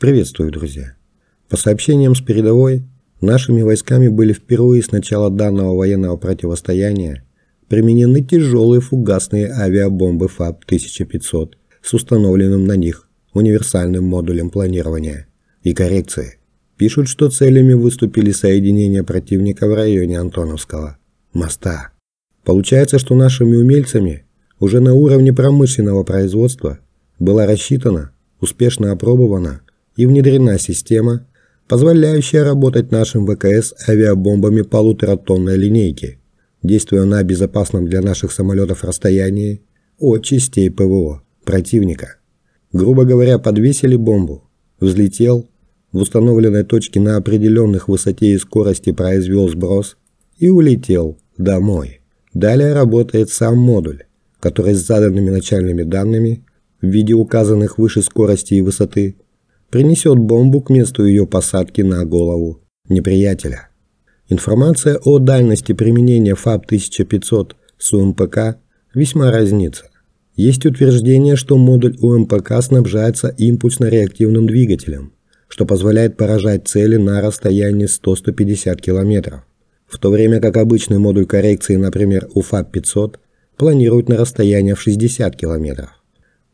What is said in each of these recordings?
Приветствую, друзья! По сообщениям с передовой, нашими войсками были впервые с начала данного военного противостояния применены тяжелые фугасные авиабомбы ФАБ-1500 с установленным на них универсальным модулем планирования и коррекции. Пишут, что целями выступили соединения противника в районе Антоновского моста. Получается, что нашими умельцами уже на уровне промышленного производства была рассчитана, успешно опробована и внедрена система, позволяющая работать нашим ВКС авиабомбами полуторатонной линейки, действуя на безопасном для наших самолетов расстоянии от частей ПВО противника. Грубо говоря, подвесили бомбу, взлетел, в установленной точке на определенных высоте и скорости произвел сброс и улетел домой. Далее работает сам модуль, который с заданными начальными данными в виде указанных выше скорости и высоты – принесет бомбу к месту ее посадки на голову неприятеля. Информация о дальности применения ФАБ-1500 с УМПК весьма разнится. Есть утверждение, что модуль УМПК снабжается импульсно-реактивным двигателем, что позволяет поражать цели на расстоянии 100-150 км, в то время как обычный модуль коррекции, например, у ФАБ-500, планируют на расстояние в 60 км.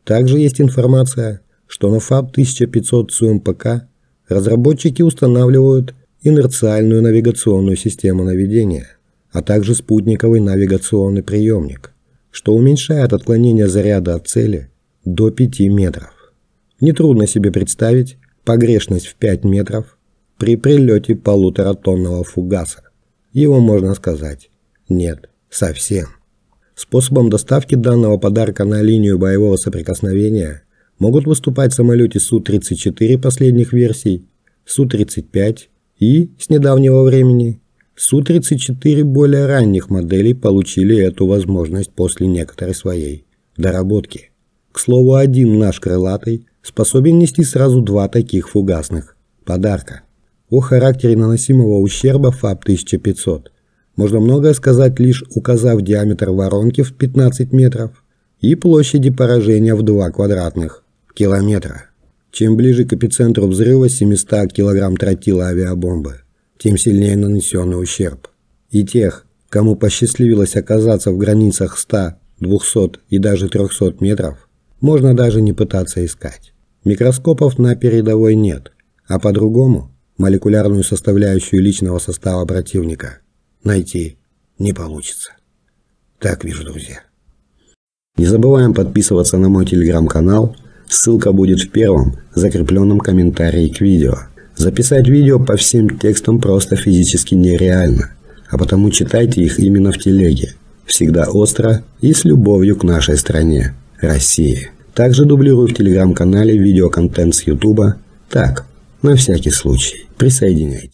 Также есть информация, что на FAB 1500 СУМПК разработчики устанавливают инерциальную навигационную систему наведения, а также спутниковый навигационный приемник, что уменьшает отклонение заряда от цели до 5 метров. Нетрудно себе представить погрешность в 5 метров при прилете полуторатонного фугаса. Его можно сказать «нет, совсем». Способом доставки данного подарка на линию боевого соприкосновения – Могут выступать в самолете Су-34 последних версий, Су-35 и, с недавнего времени, Су-34 более ранних моделей получили эту возможность после некоторой своей доработки. К слову, один наш крылатый способен нести сразу два таких фугасных подарка. О характере наносимого ущерба ФАП-1500 можно многое сказать, лишь указав диаметр воронки в 15 метров и площади поражения в 2 квадратных километра. Чем ближе к эпицентру взрыва 700 килограмм тротила авиабомбы, тем сильнее нанесенный ущерб. И тех, кому посчастливилось оказаться в границах 100, 200 и даже 300 метров, можно даже не пытаться искать. Микроскопов на передовой нет, а по-другому молекулярную составляющую личного состава противника найти не получится. Так вижу, друзья. Не забываем подписываться на мой телеграм-канал – Ссылка будет в первом, закрепленном комментарии к видео. Записать видео по всем текстам просто физически нереально, а потому читайте их именно в телеге. Всегда остро и с любовью к нашей стране, России. Также дублирую в телеграм-канале видеоконтент с Ютуба. Так, на всякий случай. Присоединяйтесь.